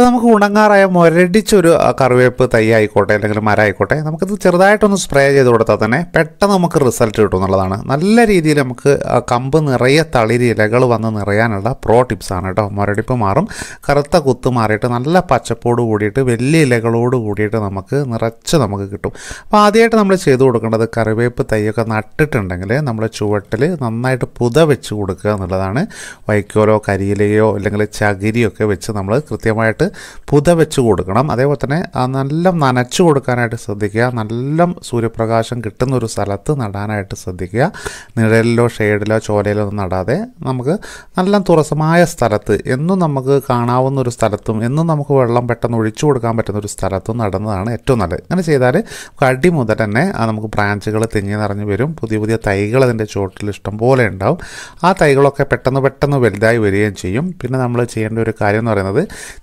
അപ്പോൾ നമുക്ക് ഉണങ്ങാറായ മുരടിച്ചൊരു കറിവേപ്പ് തൈ ആയിക്കോട്ടെ അല്ലെങ്കിൽ മരം ആയിക്കോട്ടെ നമുക്കിത് ചെറുതായിട്ടൊന്ന് സ്പ്രേ ചെയ്ത് കൊടുത്താൽ തന്നെ പെട്ടെന്ന് നമുക്ക് റിസൾട്ട് കിട്ടും എന്നുള്ളതാണ് നല്ല രീതിയിൽ നമുക്ക് കമ്പ് നിറയെ തളിരി ഇലകൾ വന്ന് നിറയാനുള്ള പ്രോ ടിപ്സാണ് കേട്ടോ മുരടിപ്പ് മാറും കറുത്ത കുത്ത് മാറിയിട്ട് നല്ല പച്ചപ്പോട് കൂടിയിട്ട് വലിയ ഇലകളോട് കൂടിയിട്ട് നമുക്ക് നിറച്ച് നമുക്ക് കിട്ടും അപ്പോൾ ആദ്യമായിട്ട് നമ്മൾ ചെയ്തു കൊടുക്കേണ്ടത് കറിവേപ്പ് തൈയൊക്കെ നട്ടിട്ടുണ്ടെങ്കിൽ നമ്മൾ ചുവട്ടിൽ നന്നായിട്ട് പുത വെച്ച് കൊടുക്കുക എന്നുള്ളതാണ് വൈക്കോലോ കരിയിലയോ അല്ലെങ്കിൽ ചകിരിയൊക്കെ വെച്ച് നമ്മൾ കൃത്യമായിട്ട് പുത കൊടുക്കണം അതേപോലെ തന്നെ നല്ല നനച്ചു കൊടുക്കാനായിട്ട് ശ്രദ്ധിക്കുക നല്ല സൂര്യപ്രകാശം കിട്ടുന്ന ഒരു സ്ഥലത്ത് നടാനായിട്ട് ശ്രദ്ധിക്കുക നിഴലിലോ ഷെയ്ഡിലോ ചോലയിലോ ഒന്നും നടാതെ നമുക്ക് നല്ല തുറസമായ സ്ഥലത്ത് എന്നും നമുക്ക് കാണാവുന്ന ഒരു സ്ഥലത്തും എന്നും നമുക്ക് വെള്ളം പെട്ടെന്ന് ഒഴിച്ചു കൊടുക്കാൻ പറ്റുന്ന ഒരു സ്ഥലത്തും നടുന്നതാണ് ഏറ്റവും നല്ലത് അങ്ങനെ ചെയ്താൽ കടി മുതൽ തന്നെ നമുക്ക് ബ്രാഞ്ചുകൾ തിങ്ങി നിറഞ്ഞു വരും പുതിയ പുതിയ തൈകൾ അതിൻ്റെ ചുവട്ടിൽ ഇഷ്ടം പോലെ ഉണ്ടാവും ആ തൈകളൊക്കെ പെട്ടെന്ന് പെട്ടെന്ന് വലുതായി വരികയും ചെയ്യും പിന്നെ നമ്മൾ ചെയ്യേണ്ട ഒരു കാര്യം എന്ന് പറയുന്നത്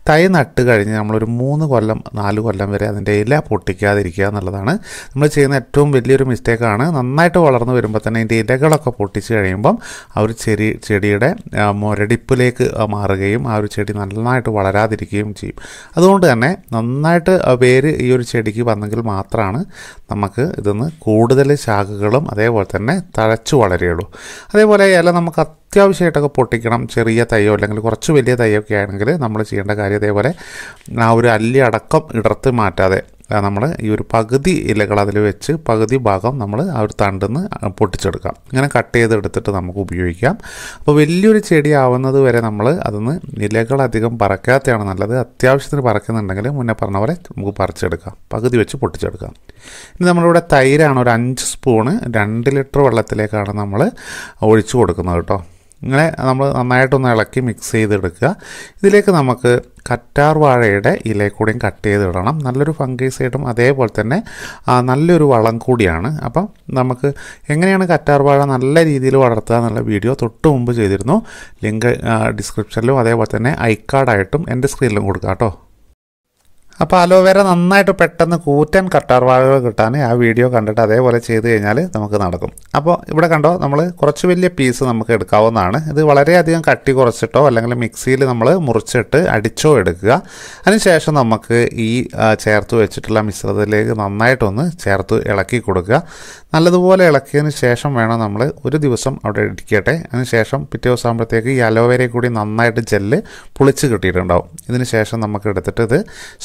തൈ നട്ട് കഴിഞ്ഞ് നമ്മളൊരു മൂന്ന് കൊല്ലം നാല് കൊല്ലം വരെ അതിൻ്റെ ഇല പൊട്ടിക്കാതിരിക്കുക എന്നുള്ളതാണ് നമ്മൾ ചെയ്യുന്ന ഏറ്റവും വലിയൊരു മിസ്റ്റേക്കാണ് നന്നായിട്ട് വളർന്നു വരുമ്പോൾ തന്നെ അതിൻ്റെ ഇലകളൊക്കെ പൊട്ടിച്ച് കഴിയുമ്പം ആ ഒരു ചെടി ചെടിയുടെ മുരടിപ്പിലേക്ക് മാറുകയും ആ ഒരു ചെടി നന്നായിട്ട് വളരാതിരിക്കുകയും ചെയ്യും അതുകൊണ്ട് തന്നെ നന്നായിട്ട് വേര് ഈ ഒരു ചെടിക്ക് വന്നെങ്കിൽ മാത്രമാണ് നമുക്ക് ഇതൊന്ന് കൂടുതൽ ശാഖകളും അതേപോലെ തന്നെ തഴച്ചു വളരുകയുള്ളൂ അതേപോലെ ഇല നമുക്ക് അത്യാവശ്യമായിട്ടൊക്കെ പൊട്ടിക്കണം ചെറിയ തയ്യോ അല്ലെങ്കിൽ കുറച്ച് വലിയ തയ്യൊക്കെ ആണെങ്കിൽ നമ്മൾ ചെയ്യേണ്ട കാര്യം അതേപോലെ ആ ഒരു അല്ലി അടക്കം ഇടർത്ത് മാറ്റാതെ നമ്മൾ ഈ ഒരു പകുതി ഇലകൾ അതിൽ വെച്ച് പകുതി ഭാഗം നമ്മൾ ആ ഒരു തണ്ടെന്ന് പൊട്ടിച്ചെടുക്കാം ഇങ്ങനെ കട്ട് ചെയ്തെടുത്തിട്ട് നമുക്ക് ഉപയോഗിക്കാം അപ്പോൾ വലിയൊരു ചെടി ആവുന്നത് വരെ നമ്മൾ അതിന് ഇലകൾ അധികം പറക്കാത്തതാണ് നല്ലത് അത്യാവശ്യത്തിന് പറക്കുന്നുണ്ടെങ്കിൽ മുന്നേ പറഞ്ഞ പോലെ നമുക്ക് പറിച്ചെടുക്കാം പകുതി വെച്ച് പൊട്ടിച്ചെടുക്കാം ഇനി നമ്മളിവിടെ തൈരാണ് ഒരു അഞ്ച് സ്പൂണ് രണ്ട് ലിറ്റർ വെള്ളത്തിലേക്കാണ് നമ്മൾ ഒഴിച്ചു കൊടുക്കുന്നത് കേട്ടോ ഇങ്ങനെ നമ്മൾ നന്നായിട്ടൊന്ന് ഇളക്കി മിക്സ് ചെയ്തെടുക്കുക ഇതിലേക്ക് നമുക്ക് കറ്റാർ വാഴയുടെ ഇല കട്ട് ചെയ്തിടണം നല്ലൊരു ഫംഗൈസായിട്ടും അതേപോലെ തന്നെ നല്ലൊരു വളം കൂടിയാണ് അപ്പം നമുക്ക് എങ്ങനെയാണ് കറ്റാർ വാഴ നല്ല രീതിയിൽ വളർത്തുക എന്നുള്ള വീഡിയോ തൊട്ട് മുമ്പ് ചെയ്തിരുന്നു ലിങ്ക് ഡിസ്ക്രിപ്ഷനിലും അതേപോലെ തന്നെ ഐക്കാർഡായിട്ടും എൻ്റെ സ്ക്രീനിലും കൊടുക്കാം കേട്ടോ അപ്പോൾ അലോവേര നന്നായിട്ട് പെട്ടെന്ന് കൂറ്റൻ കട്ടാർവാഴകൾ കിട്ടാൻ ആ വീഡിയോ കണ്ടിട്ട് അതേപോലെ ചെയ്ത് കഴിഞ്ഞാൽ നമുക്ക് നടക്കും അപ്പോൾ ഇവിടെ കണ്ടോ നമ്മൾ കുറച്ച് വലിയ പീസ് നമുക്ക് എടുക്കാവുന്നതാണ് ഇത് വളരെയധികം കട്ടി കുറച്ചിട്ടോ അല്ലെങ്കിൽ മിക്സിയിൽ നമ്മൾ മുറിച്ചിട്ട് അടിച്ചോ എടുക്കുക അതിനുശേഷം നമുക്ക് ഈ ചേർത്ത് വെച്ചിട്ടുള്ള മിശ്രിതത്തിലേക്ക് നന്നായിട്ടൊന്ന് ചേർത്ത് ഇളക്കി കൊടുക്കുക നല്ലതുപോലെ ഇളക്കിയതിന് ശേഷം വേണം നമ്മൾ ഒരു ദിവസം അവിടെ ഇടിക്കട്ടെ അതിനുശേഷം പിറ്റേ ദിവസം ആകുമ്പോഴത്തേക്ക് ഈ അലോവേരയെ കൂടി നന്നായിട്ട് ജെല്ല് പുളിച്ച് കിട്ടിയിട്ടുണ്ടാവും ഇതിന് ശേഷം നമുക്ക് എടുത്തിട്ട് ഇത്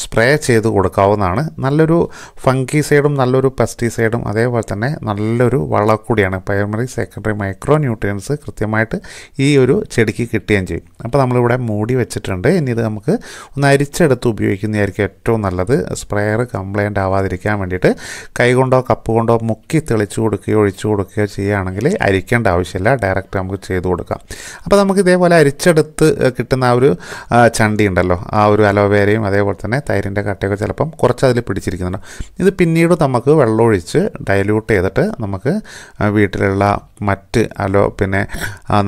സ്പ്രേ സ്പ്രേ ചെയ്ത് കൊടുക്കാവുന്നതാണ് നല്ലൊരു ഫംഗിസൈഡും നല്ലൊരു പെസ്റ്റിസൈഡും അതേപോലെ തന്നെ നല്ലൊരു വളക്കൂടിയാണ് പ്രൈമറി സെക്കൻഡറി മൈക്രോ ന്യൂട്രിയൻസ് കൃത്യമായിട്ട് ഈ ഒരു ചെടിക്ക് കിട്ടുകയും ചെയ്യും അപ്പോൾ നമ്മളിവിടെ മൂടി വെച്ചിട്ടുണ്ട് ഇനി ഇത് നമുക്ക് ഒന്ന് അരിച്ചെടുത്ത് ഉപയോഗിക്കുന്നതായിരിക്കും ഏറ്റവും നല്ലത് സ്പ്രെയർ കംപ്ലൈൻ്റ് ആവാതിരിക്കാൻ വേണ്ടിയിട്ട് കൈകൊണ്ടോ കപ്പ് കൊണ്ടോ മുക്കി തെളിച്ചു കൊടുക്കുകയോ ഒഴിച്ചു കൊടുക്കുകയോ ചെയ്യുകയാണെങ്കിൽ അരിക്കേണ്ട ആവശ്യമില്ല ഡയറക്റ്റ് നമുക്ക് ചെയ്ത് കൊടുക്കാം അപ്പോൾ നമുക്ക് ഇതേപോലെ അരിച്ചെടുത്ത് കിട്ടുന്ന ആ ഒരു ചണ്ടി ഉണ്ടല്ലോ ആ ഒരു അലോവേരയും അതേപോലെ തന്നെ തൈരിൻ ഇതിൻ്റെ കട്ടയൊക്കെ ചിലപ്പം കുറച്ച് അതിൽ പിടിച്ചിരിക്കുന്നുണ്ട് ഇത് പിന്നീട് നമുക്ക് വെള്ളമൊഴിച്ച് ഡയല്യൂട്ട് ചെയ്തിട്ട് നമുക്ക് വീട്ടിലുള്ള മറ്റ് അലോ പിന്നെ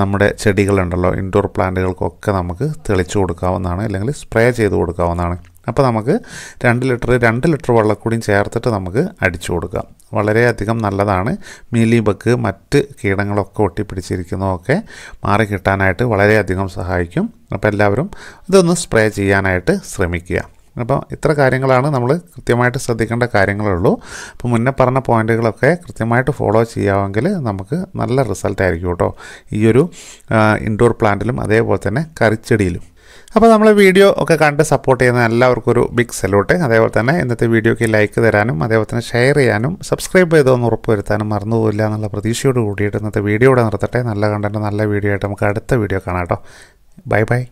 നമ്മുടെ ചെടികളുണ്ടല്ലോ ഇൻഡോർ പ്ലാന്റുകൾക്കൊക്കെ നമുക്ക് തെളിച്ചു കൊടുക്കാവുന്നതാണ് അല്ലെങ്കിൽ സ്പ്രേ ചെയ്ത് കൊടുക്കാവുന്നതാണ് അപ്പോൾ നമുക്ക് രണ്ട് ലിറ്റർ രണ്ട് ലിറ്റർ വെള്ളക്കൂടിയും ചേർത്തിട്ട് നമുക്ക് അടിച്ചു കൊടുക്കാം വളരെയധികം നല്ലതാണ് മീലിബക്ക് മറ്റ് കീടങ്ങളൊക്കെ ഒട്ടിപ്പിടിച്ചിരിക്കുന്നതൊക്കെ മാറി കിട്ടാനായിട്ട് വളരെയധികം സഹായിക്കും അപ്പോൾ എല്ലാവരും ഇതൊന്ന് സ്പ്രേ ചെയ്യാനായിട്ട് ശ്രമിക്കുക അപ്പോൾ ഇത്ര കാര്യങ്ങളാണ് നമ്മൾ കൃത്യമായിട്ട് ശ്രദ്ധിക്കേണ്ട കാര്യങ്ങളേ ഉള്ളൂ അപ്പോൾ മുന്നേ പറഞ്ഞ പോയിന്റുകളൊക്കെ കൃത്യമായിട്ട് ഫോളോ ചെയ്യാമെങ്കിൽ നമുക്ക് നല്ല റിസൾട്ട് ആയിരിക്കും കേട്ടോ ഈ ഒരു ഇൻഡോർ പ്ലാന്റിലും അതേപോലെ തന്നെ കറിച്ചെടിയിലും അപ്പോൾ നമ്മൾ വീഡിയോ ഒക്കെ കണ്ട് സപ്പോർട്ട് ചെയ്യുന്ന എല്ലാവർക്കും ഒരു ബിഗ് സല്യൂട്ട് അതേപോലെ തന്നെ ഇന്നത്തെ വീഡിയോയ്ക്ക് ലൈക്ക് തരാനും അതേപോലെ തന്നെ ഷെയർ ചെയ്യാനും സബ്സ്ക്രൈബ് ചെയ്തോന്ന് ഉറപ്പുവരുത്താനും മറന്നുപോയില്ല എന്നുള്ള പ്രതീക്ഷയോട് കൂടിയിട്ട് ഇന്നത്തെ വീഡിയോ ഇവിടെ നിർത്തട്ടെ നല്ല കണ്ടൻറ്റ് നല്ല വീഡിയോ ആയിട്ട് നമുക്ക് അടുത്ത വീഡിയോ കാണാം കേട്ടോ ബൈ ബൈ